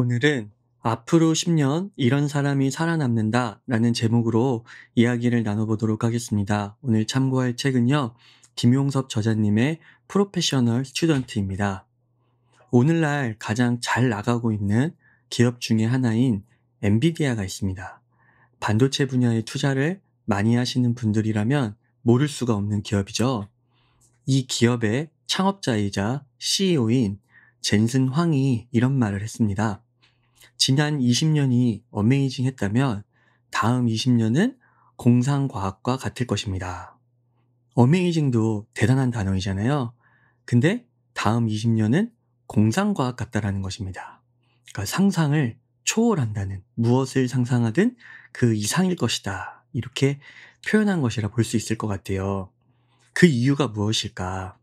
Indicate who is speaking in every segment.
Speaker 1: 오늘은 앞으로 10년 이런 사람이 살아남는다 라는 제목으로 이야기를 나눠보도록 하겠습니다. 오늘 참고할 책은요, 김용섭 저자님의 프로페셔널 스튜던트입니다. 오늘날 가장 잘 나가고 있는 기업 중에 하나인 엔비디아가 있습니다. 반도체 분야에 투자를 많이 하시는 분들이라면 모를 수가 없는 기업이죠. 이 기업의 창업자이자 CEO인 젠슨 황이 이런 말을 했습니다. 지난 20년이 어메이징 했다면 다음 20년은 공상과학과 같을 것입니다. 어메이징도 대단한 단어이잖아요. 근데 다음 20년은 공상과학 같다라는 것입니다. 그러니까 상상을 초월한다는 무엇을 상상하든 그 이상일 것이다. 이렇게 표현한 것이라 볼 수 있을 것 같아요. 그 이유가 무엇일까?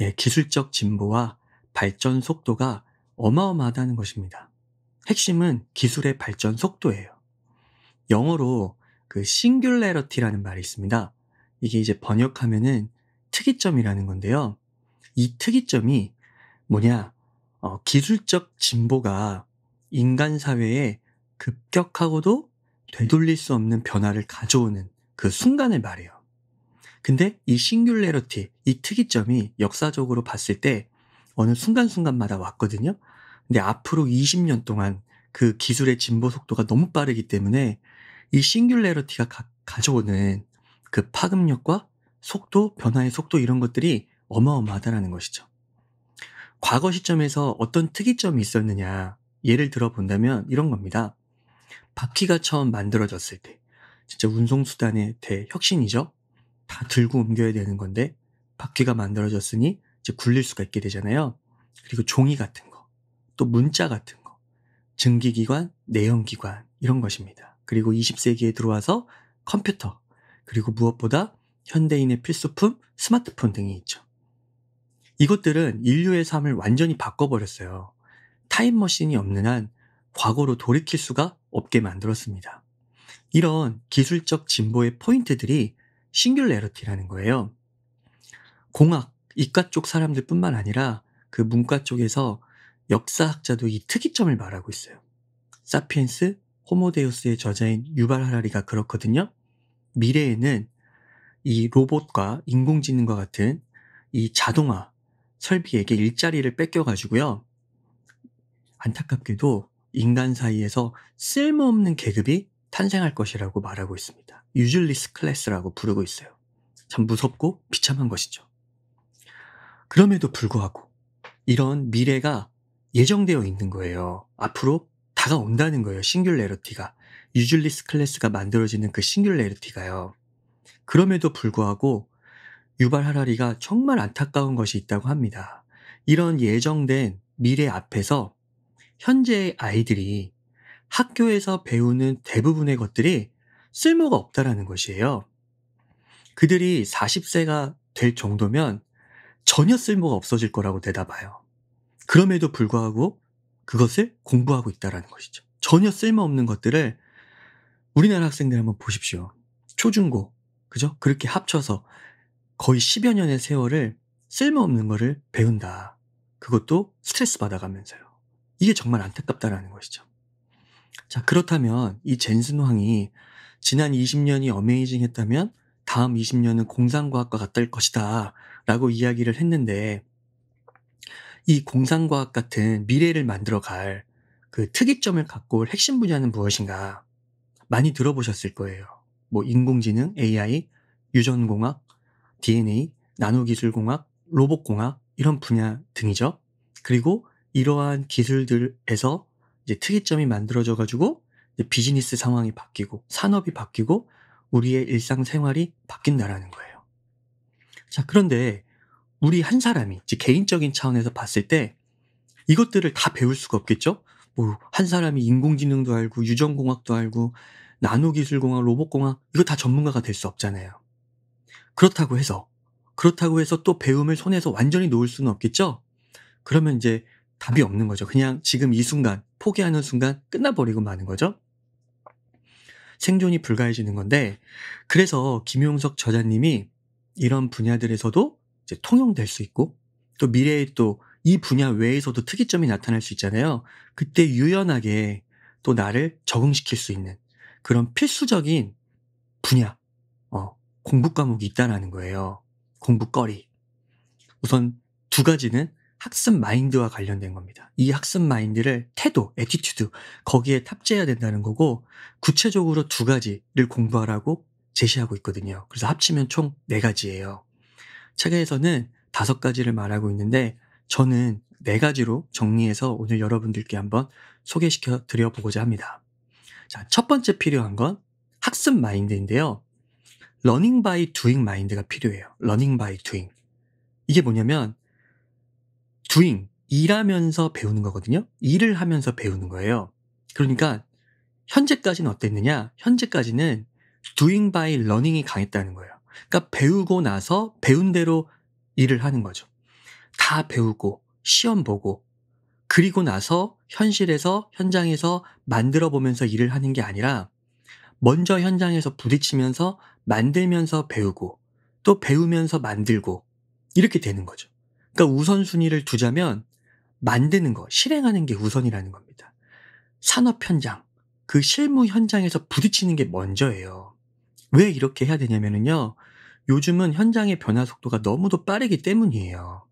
Speaker 1: 예, 기술적 진보와 발전 속도가 어마어마하다는 것입니다. 핵심은 기술의 발전 속도예요. 영어로 그 싱귤레러티라는 말이 있습니다. 이게 이제 번역하면은 특이점이라는 건데요. 이 특이점이 뭐냐? 어, 기술적 진보가 인간 사회에 급격하고도 되돌릴 수 없는 변화를 가져오는 그 순간을 말해요. 근데 이 싱귤레러티, 이 특이점이 역사적으로 봤을 때 어느 순간순간마다 왔거든요. 근데 앞으로 20년 동안 그 기술의 진보 속도가 너무 빠르기 때문에 이 싱귤레러티가 가, 져오는그 파급력과 속도, 변화의 속도 이런 것들이 어마어마하다는 것이죠. 과거 시점에서 어떤 특이점이 있었느냐 예를 들어본다면 이런 겁니다. 바퀴가 처음 만들어졌을 때 진짜 운송수단의 대혁신이죠. 다 들고 옮겨야 되는 건데 바퀴가 만들어졌으니 이제 굴릴 수가 있게 되잖아요. 그리고 종이 같은 또 문자 같은 거, 증기기관, 내연기관 이런 것입니다. 그리고 20세기에 들어와서 컴퓨터, 그리고 무엇보다 현대인의 필수품 스마트폰 등이 있죠. 이것들은 인류의 삶을 완전히 바꿔버렸어요. 타임머신이 없는 한 과거로 돌이킬 수가 없게 만들었습니다. 이런 기술적 진보의 포인트들이 싱귤레러티라는 거예요. 공학, 이과 쪽 사람들뿐만 아니라 그 문과 쪽에서 역사학자도 이 특이점을 말하고 있어요. 사피엔스, 호모데우스의 저자인 유발 하라리가 그렇거든요. 미래에는 이 로봇과 인공지능과 같은 이 자동화 설비에게 일자리를 뺏겨가지고요. 안타깝게도 인간 사이에서 쓸모없는 계급이 탄생할 것이라고 말하고 있습니다. 유즐리스 클래스라고 부르고 있어요. 참 무섭고 비참한 것이죠. 그럼에도 불구하고 이런 미래가 예정되어 있는 거예요. 앞으로 다가온다는 거예요. 싱귤레러티가. 유즐리스 클래스가 만들어지는 그 싱귤레러티가요. 그럼에도 불구하고 유발 하라리가 정말 안타까운 것이 있다고 합니다. 이런 예정된 미래 앞에서 현재의 아이들이 학교에서 배우는 대부분의 것들이 쓸모가 없다라는 것이에요. 그들이 40세가 될 정도면 전혀 쓸모가 없어질 거라고 대다봐요 그럼에도 불구하고 그것을 공부하고 있다라는 것이죠. 전혀 쓸모없는 것들을 우리나라 학생들 한번 보십시오. 초중고 그죠? 그렇게 합쳐서 거의 10여 년의 세월을 쓸모없는 것을 배운다. 그것도 스트레스 받아가면서요. 이게 정말 안타깝다라는 것이죠. 자, 그렇다면 이 젠슨 황이 지난 20년이 어메이징 했다면 다음 20년은 공상과학과 같을 것이다. 라고 이야기를 했는데 이 공상과학 같은 미래를 만들어갈 그 특이점을 갖고 올 핵심 분야는 무엇인가 많이 들어보셨을 거예요. 뭐 인공지능, AI, 유전공학, DNA, 나노기술공학, 로봇공학 이런 분야 등이죠. 그리고 이러한 기술들에서 이제 특이점이 만들어져 가지고 비즈니스 상황이 바뀌고 산업이 바뀌고 우리의 일상생활이 바뀐다라는 거예요. 자, 그런데 우리 한 사람이 개인적인 차원에서 봤을 때 이것들을 다 배울 수가 없겠죠? 뭐 한 사람이 인공지능도 알고 유전공학도 알고 나노기술공학, 로봇공학 이거 다 전문가가 될 수 없잖아요. 그렇다고 해서 그렇다고 해서 또 배움을 손에서 완전히 놓을 수는 없겠죠? 그러면 이제 답이 없는 거죠. 그냥 지금 이 순간 포기하는 순간 끝나버리고 마는 거죠. 생존이 불가해지는 건데 그래서 김용석 저자님이 이런 분야들에서도 이제 통용될 수 있고 또 미래에 또이 분야 외에서도 특이점이 나타날 수 있잖아요. 그때 유연하게 또 나를 적응시킬 수 있는 그런 필수적인 분야, 어, 공부 과목이 있다라는 거예요. 공부거리. 우선 두 가지는 학습 마인드와 관련된 겁니다. 이 학습 마인드를 태도, 에티튜드 거기에 탑재해야 된다는 거고 구체적으로 두 가지를 공부하라고 제시하고 있거든요. 그래서 합치면 총 네 가지예요. 책에서는 다섯 가지를 말하고 있는데 저는 네 가지로 정리해서 오늘 여러분들께 한번 소개시켜 드려 보고자 합니다. 자, 첫 번째 필요한 건 학습 마인드인데요. 러닝 바이 두잉 마인드가 필요해요. 러닝 바이 두잉. 이게 뭐냐면 두잉 일하면서 배우는 거거든요. 일을 하면서 배우는 거예요. 그러니까 현재까지는 어땠느냐? 현재까지는 doing by learning이 강했다는 거예요. 그러니까 배우고 나서 배운 대로 일을 하는 거죠. 다 배우고 시험 보고 그리고 나서 현실에서 현장에서 만들어 보면서 일을 하는 게 아니라 먼저 현장에서 부딪히면서 만들면서 배우고 또 배우면서 만들고 이렇게 되는 거죠. 그러니까 우선순위를 두자면 만드는 거, 실행하는 게 우선이라는 겁니다. 산업 현장, 그 실무 현장에서 부딪히는 게 먼저예요. 왜 이렇게 해야 되냐면요. 요즘은 현장의 변화 속도가 너무도 빠르기 때문이에요.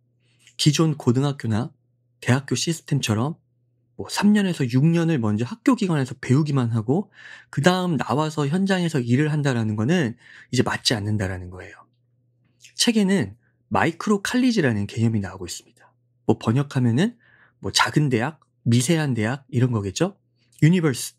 Speaker 1: 기존 고등학교나 대학교 시스템처럼 뭐 3년에서 6년을 먼저 학교 기관에서 배우기만 하고 그 다음 나와서 현장에서 일을 한다라는 거는 이제 맞지 않는다라는 거예요. 책에는 마이크로 칼리지라는 개념이 나오고 있습니다. 뭐 번역하면은 뭐 작은 대학, 미세한 대학 이런 거겠죠? 유니버스,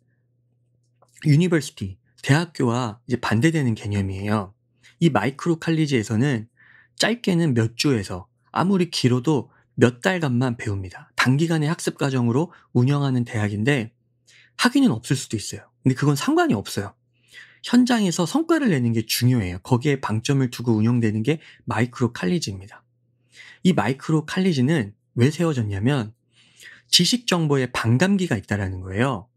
Speaker 1: 유니버시티 대학교와 이제 반대되는 개념이에요. 이 마이크로 칼리지에서는 짧게는 몇 주에서 아무리 길어도 몇 달간만 배웁니다. 단기간의 학습 과정으로 운영하는 대학인데 학위는 없을 수도 있어요. 근데 그건 상관이 없어요. 현장에서 성과를 내는 게 중요해요. 거기에 방점을 두고 운영되는 게 마이크로 칼리지입니다. 이 마이크로 칼리지는 왜 세워졌냐면 지식 정보에 반감기가 있다라는 거예요.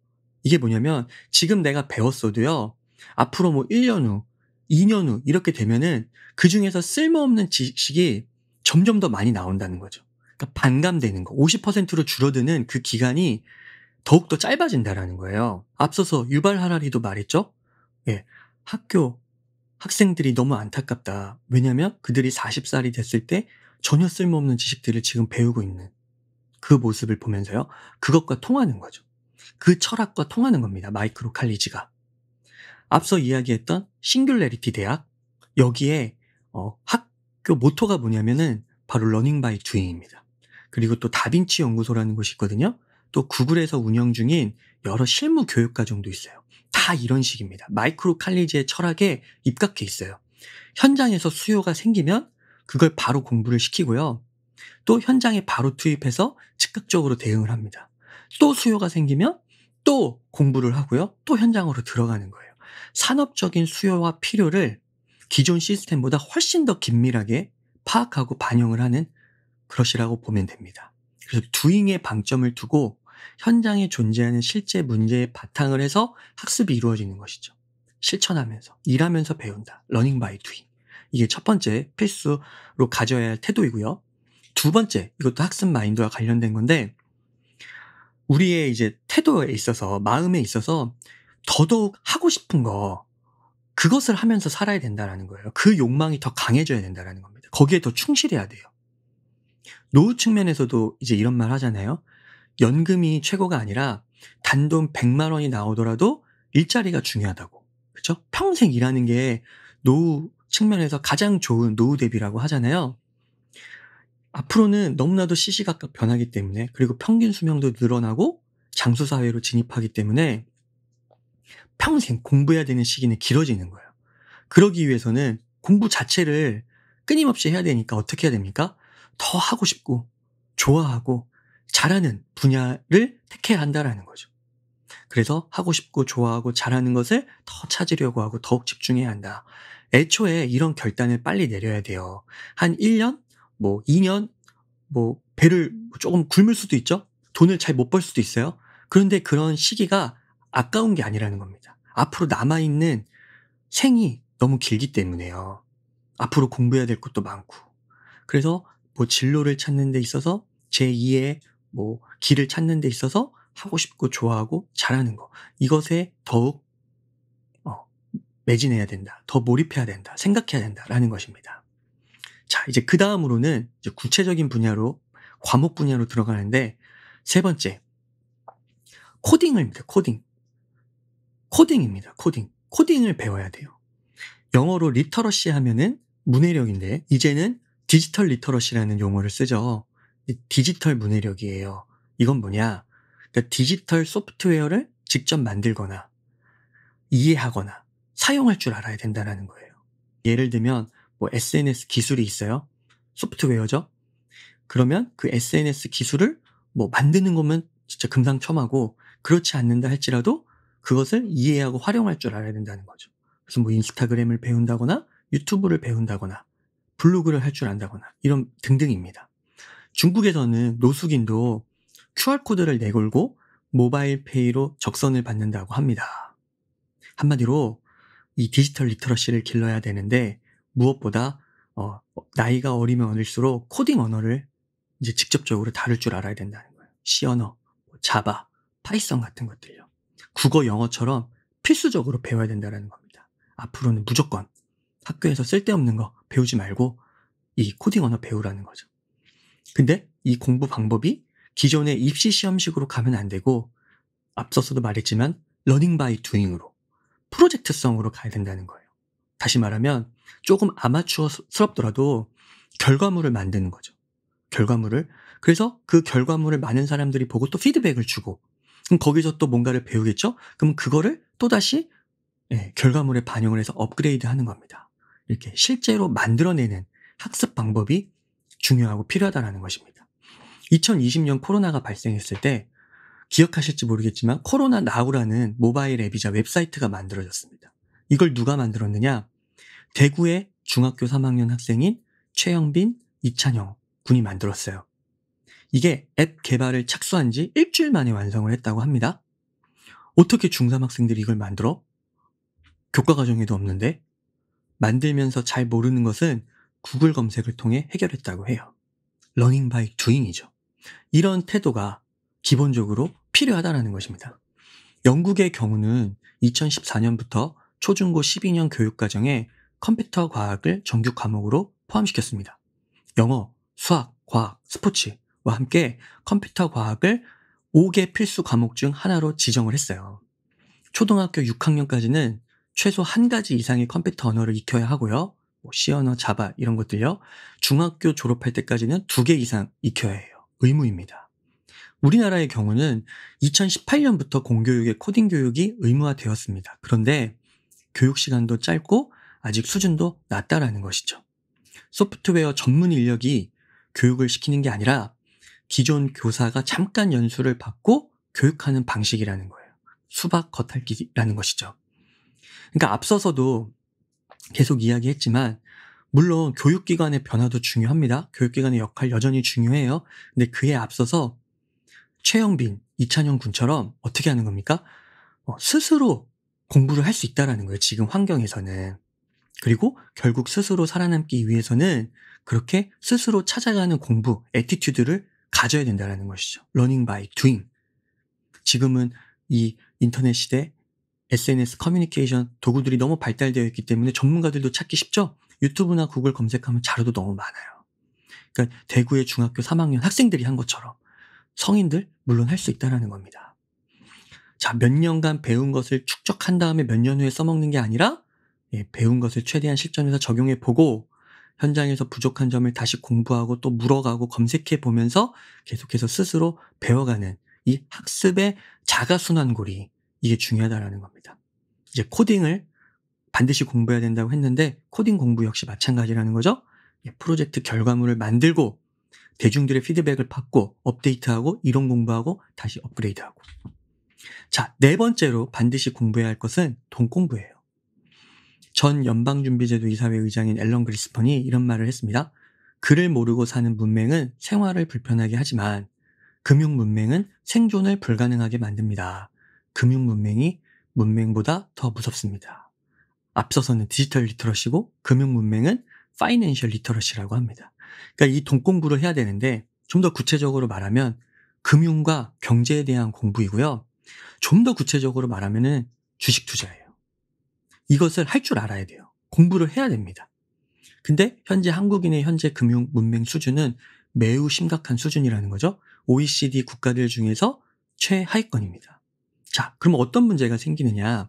Speaker 1: 이게 뭐냐면 지금 내가 배웠어도요. 앞으로 뭐 1년 후, 2년 후 이렇게 되면은 그 중에서 쓸모없는 지식이 점점 더 많이 나온다는 거죠. 그러니까 반감되는 거. 50%로 줄어드는 그 기간이 더욱더 짧아진다라는 거예요. 앞서서 유발 하라리도 말했죠. 예. 학교 학생들이 너무 안타깝다. 왜냐면 그들이 40살이 됐을 때 전혀 쓸모없는 지식들을 지금 배우고 있는 그 모습을 보면서요. 그것과 통하는 거죠. 그 철학과 통하는 겁니다. 마이크로 칼리지가. 앞서 이야기했던 싱귤레리티 대학 여기에 어, 학교 모토가 뭐냐면은 바로 러닝 바이 두잉입니다. 그리고 또 다빈치 연구소라는 곳이 있거든요. 또 구글에서 운영 중인 여러 실무 교육 과정도 있어요. 다 이런 식입니다. 마이크로 칼리지의 철학에 입각해 있어요. 현장에서 수요가 생기면 그걸 바로 공부를 시키고요. 또 현장에 바로 투입해서 즉각적으로 대응을 합니다. 또 수요가 생기면 또 공부를 하고요. 또 현장으로 들어가는 거예요. 산업적인 수요와 필요를 기존 시스템보다 훨씬 더 긴밀하게 파악하고 반영을 하는 그것이라고 보면 됩니다. 그래서 두잉의 방점을 두고 현장에 존재하는 실제 문제의 바탕을 해서 학습이 이루어지는 것이죠. 실천하면서, 일하면서 배운다. 러닝 바이 두잉. 이게 첫 번째 필수로 가져야 할 태도이고요. 두 번째, 이것도 학습 마인드와 관련된 건데, 우리의 이제 태도에 있어서 마음에 있어서 더더욱 하고 싶은 거 그것을 하면서 살아야 된다라는 거예요. 그 욕망이 더 강해져야 된다라는 겁니다. 거기에 더 충실해야 돼요. 노후 측면에서도 이제 이런 말 하잖아요. 연금이 최고가 아니라 단돈 100만 원이 나오더라도 일자리가 중요하다고. 그렇죠? 평생 일하는 게 노후 측면에서 가장 좋은 노후 대비라고 하잖아요. 앞으로는 너무나도 시시각각 변하기 때문에 그리고 평균 수명도 늘어나고 장수 사회로 진입하기 때문에 평생 공부해야 되는 시기는 길어지는 거예요. 그러기 위해서는 공부 자체를 끊임없이 해야 되니까 어떻게 해야 됩니까? 더 하고 싶고 좋아하고 잘하는 분야를 택해야 한다라는 거죠. 그래서 하고 싶고 좋아하고 잘하는 것을 더 찾으려고 하고 더욱 집중해야 한다. 애초에 이런 결단을 빨리 내려야 돼요. 한 1년 뭐 2년 뭐 배를 음. 조금 굶을 수도 있죠. 돈을 잘 못 벌 수도 있어요. 그런데 그런 시기가 아까운 게 아니라는 겁니다. 앞으로 남아있는 생이 너무 길기 때문에요. 앞으로 공부해야 될 것도 많고. 그래서 뭐 진로를 찾는 데 있어서 제2의 뭐 길을 찾는 데 있어서 하고 싶고 좋아하고 잘하는 거. 이것에 더욱 어, 매진해야 된다. 더 몰입해야 된다. 생각해야 된다라는 것입니다. 자, 이제 그 다음으로는 이제 구체적인 분야로 과목 분야로 들어가는데 세 번째 코딩입니다. 코딩. 코딩입니다. 코딩. 코딩을 배워야 돼요. 영어로 리터러시 하면은 문해력인데 이제는 디지털 리터러시라는 용어를 쓰죠. 디지털 문해력이에요. 이건 뭐냐? 그러니까 디지털 소프트웨어를 직접 만들거나 이해하거나 사용할 줄 알아야 된다는 거예요. 예를 들면 뭐 SNS 기술이 있어요. 소프트웨어죠. 그러면 그 SNS 기술을 뭐 만드는 거면 진짜 금상첨화고 그렇지 않는다 할지라도 그것을 이해하고 활용할 줄 알아야 된다는 거죠. 그래서 뭐 인스타그램을 배운다거나 유튜브를 배운다거나 블로그를 할 줄 안다거나 이런 등등입니다. 중국에서는 노숙인도 QR코드를 내걸고 모바일 페이로 적선을 받는다고 합니다. 한마디로 이 디지털 리터러시를 길러야 되는데 무엇보다 어, 나이가 어리면 어릴수록 코딩 언어를 이제 직접적으로 다룰 줄 알아야 된다는 거예요. C 언어, 뭐 자바, 파이썬 같은 것들요. 국어, 영어처럼 필수적으로 배워야 된다는 겁니다. 앞으로는 무조건 학교에서 쓸데없는 거 배우지 말고 이 코딩 언어 배우라는 거죠. 근데 이 공부 방법이 기존의 입시 시험식으로 가면 안 되고 앞서서도 말했지만 러닝 바이 두잉으로 프로젝트성으로 가야 된다는 거예요. 다시 말하면 조금 아마추어스럽더라도 결과물을 만드는 거죠. 결과물을. 그래서 그 결과물을 많은 사람들이 보고 또 피드백을 주고 그럼 거기서 또 뭔가를 배우겠죠? 그럼 그거를 또다시 예, 결과물에 반영을 해서 업그레이드 하는 겁니다. 이렇게 실제로 만들어내는 학습 방법이 중요하고 필요하다는 것입니다. 2020년 코로나가 발생했을 때 기억하실지 모르겠지만 코로나 나우라는 모바일 앱이자 웹사이트가 만들어졌습니다. 이걸 누가 만들었느냐? 대구의 중학교 3학년 학생인 최영빈, 이찬영 군이 만들었어요. 이게 앱 개발을 착수한 지 일주일 만에 완성을 했다고 합니다. 어떻게 중3 학생들이 이걸 만들어? 교과 과정에도 없는데 만들면서 잘 모르는 것은 구글 검색을 통해 해결했다고 해요. 러닝 바이 두잉이죠. 이런 태도가 기본적으로 필요하다는 것입니다. 영국의 경우는 2014년부터 초중고 12년 교육과정에 컴퓨터 과학을 정규 과목으로 포함시켰습니다. 영어, 수학, 과학, 스포츠와 함께 컴퓨터 과학을 5개 필수 과목 중 하나로 지정을 했어요. 초등학교 6학년까지는 최소 한 가지 이상의 컴퓨터 언어를 익혀야 하고요. 뭐 C 언어, 자바 이런 것들요. 중학교 졸업할 때까지는 두 개 이상 익혀야 해요. 의무입니다. 우리나라의 경우는 2018년부터 공교육의 코딩 교육이 의무화되었습니다. 그런데 교육 시간도 짧고 아직 수준도 낮다라는 것이죠. 소프트웨어 전문 인력이 교육을 시키는 게 아니라 기존 교사가 잠깐 연수를 받고 교육하는 방식이라는 거예요. 수박 겉핥기라는 것이죠. 그러니까 앞서서도 계속 이야기했지만 물론 교육기관의 변화도 중요합니다. 교육기관의 역할 여전히 중요해요. 근데 그에 앞서서 최영빈, 이찬영 군처럼 어떻게 하는 겁니까? 어, 스스로 공부를 할 수 있다라는 거예요. 지금 환경에서는. 그리고 결국 스스로 살아남기 위해서는 그렇게 스스로 찾아가는 공부, 에티튜드를 가져야 된다는 것이죠. 러닝 바이 두잉. 지금은 이 인터넷 시대 SNS 커뮤니케이션 도구들이 너무 발달되어 있기 때문에 전문가들도 찾기 쉽죠. 유튜브나 구글 검색하면 자료도 너무 많아요. 그러니까 대구의 중학교 3학년 학생들이 한 것처럼 성인들 물론 할 수 있다라는 겁니다. 자, 몇 년간 배운 것을 축적한 다음에 몇 년 후에 써먹는 게 아니라 예, 배운 것을 최대한 실전에서 적용해 보고 현장에서 부족한 점을 다시 공부하고 또 물어가고 검색해 보면서 계속해서 스스로 배워가는 이 학습의 자가 순환고리 이게 중요하다라는 겁니다. 이제 코딩을 반드시 공부해야 된다고 했는데 코딩 공부 역시 마찬가지라는 거죠. 예, 프로젝트 결과물을 만들고 대중들의 피드백을 받고 업데이트하고 이론 공부하고 다시 업그레이드하고. 자, 네 번째로 반드시 공부해야 할 것은 돈 공부예요. 전 연방준비제도 이사회 의장인 앨런 그리스펀이 이런 말을 했습니다. 글을 모르고 사는 문맹은 생활을 불편하게 하지만 금융 문맹은 생존을 불가능하게 만듭니다. 금융 문맹이 문맹보다 더 무섭습니다. 앞서서는 디지털 리터러시고 금융 문맹은 파이낸셜 리터러시라고 합니다. 그러니까 이 돈 공부를 해야 되는데 좀 더 구체적으로 말하면 금융과 경제에 대한 공부이고요. 좀 더 구체적으로 말하면 주식 투자예요. 이것을 할 줄 알아야 돼요. 공부를 해야 됩니다. 근데 현재 한국인의 현재 금융 문맹 수준은 매우 심각한 수준이라는 거죠. OECD 국가들 중에서 최하위권입니다. 자, 그럼 어떤 문제가 생기느냐?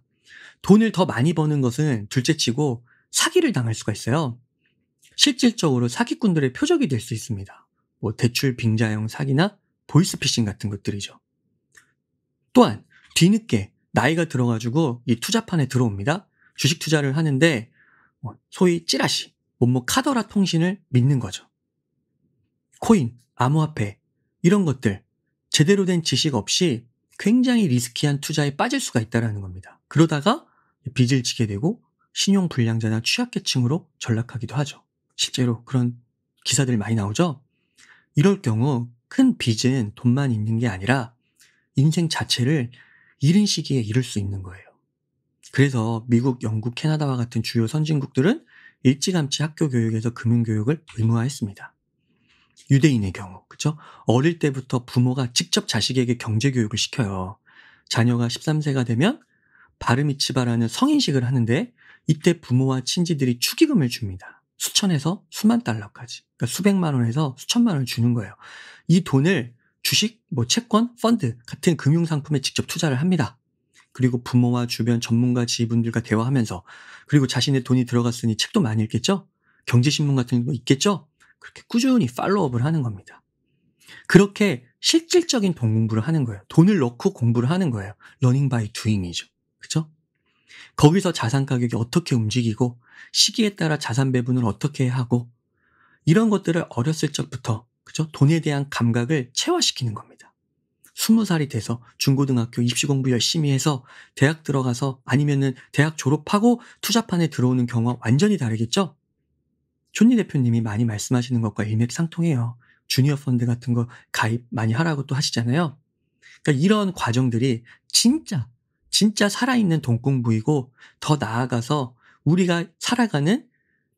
Speaker 1: 돈을 더 많이 버는 것은 둘째치고 사기를 당할 수가 있어요. 실질적으로 사기꾼들의 표적이 될 수 있습니다. 뭐 대출 빙자형 사기나 보이스피싱 같은 것들이죠. 또한 뒤늦게 나이가 들어가지고 이 투자판에 들어옵니다. 주식 투자를 하는데 어, 소위 찌라시, 뭐뭐 카더라 통신을 믿는 거죠. 코인, 암호화폐 이런 것들 제대로 된 지식 없이 굉장히 리스키한 투자에 빠질 수가 있다라는 겁니다. 그러다가 빚을 지게 되고 신용 불량자나 취약계층으로 전락하기도 하죠. 실제로 그런 기사들 많이 나오죠. 이럴 경우 큰 빚은 돈만 있는 게 아니라 인생 자체를 이른 시기에 이룰 수 있는 거예요. 그래서 미국, 영국, 캐나다와 같은 주요 선진국들은 일찌감치 학교 교육에서 금융 교육을 의무화했습니다. 유대인의 경우, 그쵸? 어릴 때부터 부모가 직접 자식에게 경제 교육을 시켜요. 자녀가 13세가 되면 바르미치바라는 성인식을 하는데 이때 부모와 친지들이 축의금을 줍니다. 수천에서 수만 달러까지. 그러니까 수백만 원에서 수천만 원을 주는 거예요. 이 돈을 주식, 뭐 채권, 펀드 같은 금융 상품에 직접 투자를 합니다. 그리고 부모와 주변 전문가 지인분들과 대화하면서 그리고 자신의 돈이 들어갔으니 책도 많이 읽겠죠? 경제신문 같은 거 있겠죠? 그렇게 꾸준히 팔로업을 하는 겁니다. 그렇게 실질적인 돈 공부를 하는 거예요. 돈을 넣고 공부를 하는 거예요. 러닝 바이 두잉이죠. 그죠? 거기서 자산 가격이 어떻게 움직이고 시기에 따라 자산 배분을 어떻게 하고 이런 것들을 어렸을 적부터 그죠? 돈에 대한 감각을 체화시키는 겁니다. 20살이 돼서 중고등학교 입시 공부 열심히 해서 대학 들어가서 아니면은 대학 졸업하고 투자판에 들어오는 경우와 완전히 다르겠죠? 존니 대표님이 많이 말씀하시는 것과 일맥상통해요. 주니어 펀드 같은 거 가입 많이 하라고 또 하시잖아요. 그러니까 이런 과정들이 진짜 진짜 살아있는 돈공부이고 더 나아가서 우리가 살아가는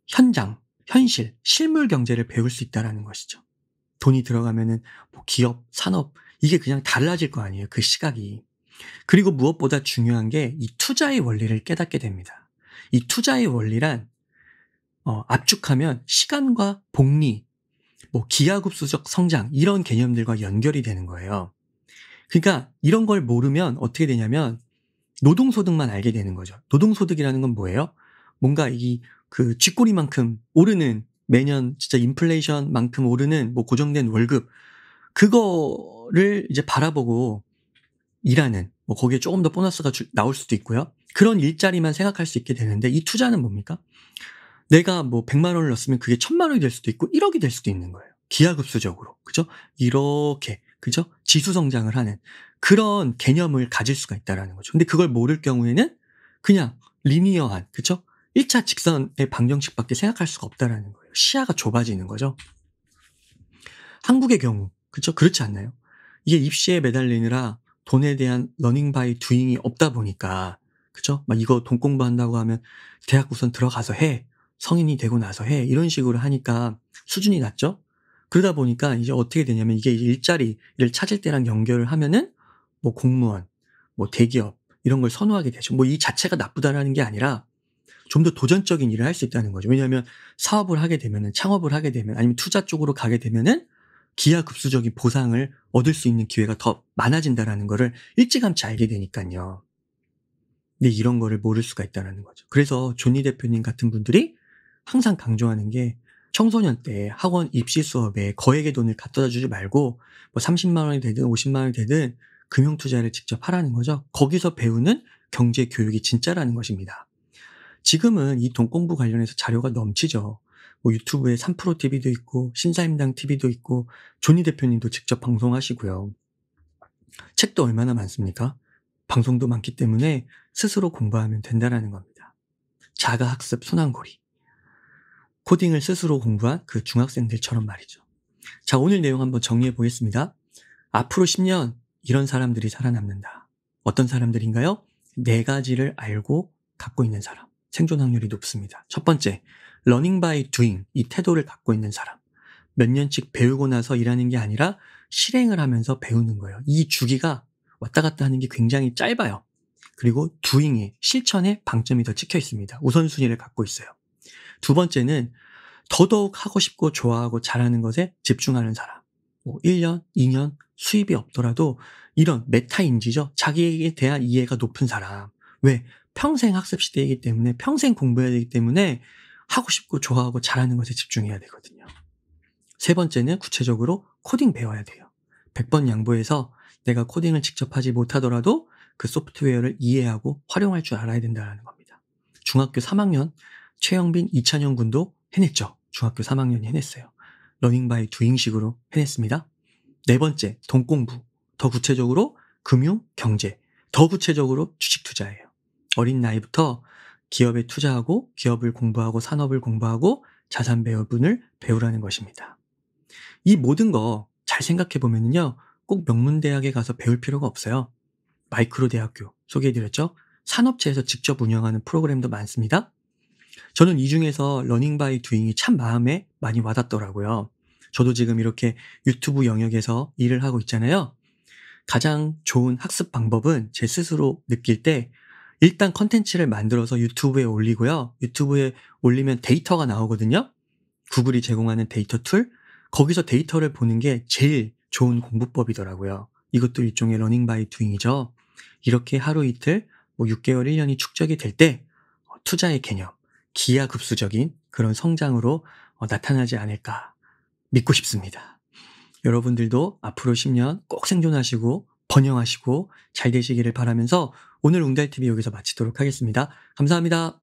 Speaker 1: 현장, 현실, 실물 경제를 배울 수 있다라는 것이죠. 돈이 들어가면은 뭐 기업, 산업 이게 그냥 달라질 거 아니에요. 그 시각이. 그리고 무엇보다 중요한 게 이 투자의 원리를 깨닫게 됩니다. 이 투자의 원리란 어, 압축하면 시간과 복리, 뭐 기하급수적 성장 이런 개념들과 연결이 되는 거예요. 그러니까 이런 걸 모르면 어떻게 되냐면 노동소득만 알게 되는 거죠. 노동소득이라는 건 뭐예요? 뭔가 이 그 쥐꼬리만큼 오르는 매년 진짜 인플레이션만큼 오르는 뭐 고정된 월급 그거를 이제 바라보고 일하는 뭐 거기에 조금 더 보너스가 주, 나올 수도 있고요. 그런 일자리만 생각할 수 있게 되는데 이 투자는 뭡니까? 내가 뭐 100만 원을 넣었으면 그게 1000만 원이 될 수도 있고 1억이 될 수도 있는 거예요. 기하급수적으로. 그죠? 이렇게 그죠? 지수 성장을 하는 그런 개념을 가질 수가 있다라는 거죠. 근데 그걸 모를 경우에는 그냥 리니어한 그죠? 1차 직선의 방정식밖에 생각할 수가 없다라는 거예요. 시야가 좁아지는 거죠. 한국의 경우 그렇죠? 그렇지 않나요? 이게 입시에 매달리느라 돈에 대한 러닝 바이 두잉이 없다 보니까 그렇죠? 막 이거 돈 공부한다고 하면 대학 우선 들어가서 해. 성인이 되고 나서 해. 이런 식으로 하니까 수준이 낮죠? 그러다 보니까 이제 어떻게 되냐면 이게 일자리를 찾을 때랑 연결을 하면은 뭐 공무원, 뭐 대기업 이런 걸 선호하게 되죠. 뭐 이 자체가 나쁘다라는 게 아니라 좀 더 도전적인 일을 할 수 있다는 거죠. 왜냐하면 사업을 하게 되면은 창업을 하게 되면 아니면 투자 쪽으로 가게 되면은 기하급수적인 보상을 얻을 수 있는 기회가 더 많아진다라는 거를 일찌감치 알게 되니까요. 근데 이런 거를 모를 수가 있다는 거죠. 그래서 존니 대표님 같은 분들이 항상 강조하는 게 청소년 때 학원 입시 수업에 거액의 돈을 갖다 주지 말고 뭐 30만 원이 되든 50만 원이 되든 금융 투자를 직접 하라는 거죠. 거기서 배우는 경제 교육이 진짜라는 것입니다. 지금은 이 돈 공부 관련해서 자료가 넘치죠. 뭐 유튜브에 3프로 TV도 있고 신사임당 TV도 있고 조니 대표님도 직접 방송하시고요. 책도 얼마나 많습니까? 방송도 많기 때문에 스스로 공부하면 된다라는 겁니다. 자가학습 순환고리 코딩을 스스로 공부한 그 중학생들처럼 말이죠. 자, 오늘 내용 한번 정리해 보겠습니다. 앞으로 10년 이런 사람들이 살아남는다. 어떤 사람들인가요? 네 가지를 알고 갖고 있는 사람. 생존 확률이 높습니다. 첫 번째, 러닝 바이 두잉 이 태도를 갖고 있는 사람. 몇 년씩 배우고 나서 일하는 게 아니라 실행을 하면서 배우는 거예요. 이 주기가 왔다 갔다 하는 게 굉장히 짧아요. 그리고 두잉의 실천에 방점이 더 찍혀 있습니다. 우선순위를 갖고 있어요. 두 번째는 더더욱 하고 싶고 좋아하고 잘하는 것에 집중하는 사람. 뭐 1년, 2년 수입이 없더라도 이런 메타인지죠. 자기에 대한 이해가 높은 사람. 왜? 평생 학습 시대이기 때문에 평생 공부해야 되기 때문에 하고 싶고 좋아하고 잘하는 것에 집중해야 되거든요. 세 번째는 구체적으로 코딩 배워야 돼요. 100번 양보해서 내가 코딩을 직접 하지 못하더라도 그 소프트웨어를 이해하고 활용할 줄 알아야 된다는 겁니다. 중학교 3학년 최영빈 이찬영 군도 해냈죠. 중학교 3학년이 해냈어요. 러닝 바이 두잉식으로 해냈습니다. 네 번째, 돈공부. 더 구체적으로 금융, 경제. 더 구체적으로 주식 투자예요. 어린 나이부터 기업에 투자하고 기업을 공부하고 산업을 공부하고 자산 배분을 배우라는 것입니다. 이 모든 거 잘 생각해 보면요꼭 명문대학에 가서 배울 필요가 없어요. 마이크로 대학교 소개해드렸죠? 산업체에서 직접 운영하는 프로그램도 많습니다. 저는 이 중에서 러닝 바이 두잉이 참 마음에 많이 와닿더라고요. 저도 지금 이렇게 유튜브 영역에서 일을 하고 있잖아요. 가장 좋은 학습 방법은 제 스스로 느낄 때 일단 컨텐츠를 만들어서 유튜브에 올리고요. 유튜브에 올리면 데이터가 나오거든요. 구글이 제공하는 데이터 툴. 거기서 데이터를 보는 게 제일 좋은 공부법이더라고요. 이것도 일종의 러닝 바이 두잉이죠. 이렇게 하루 이틀, 뭐 6개월, 1년이 축적이 될때 어, 투자의 개념, 기하급수적인 그런 성장으로 어, 나타나지 않을까 믿고 싶습니다. 여러분들도 앞으로 10년 꼭 생존하시고 번영하시고 잘 되시기를 바라면서 오늘 웅달TV 여기서 마치도록 하겠습니다. 감사합니다.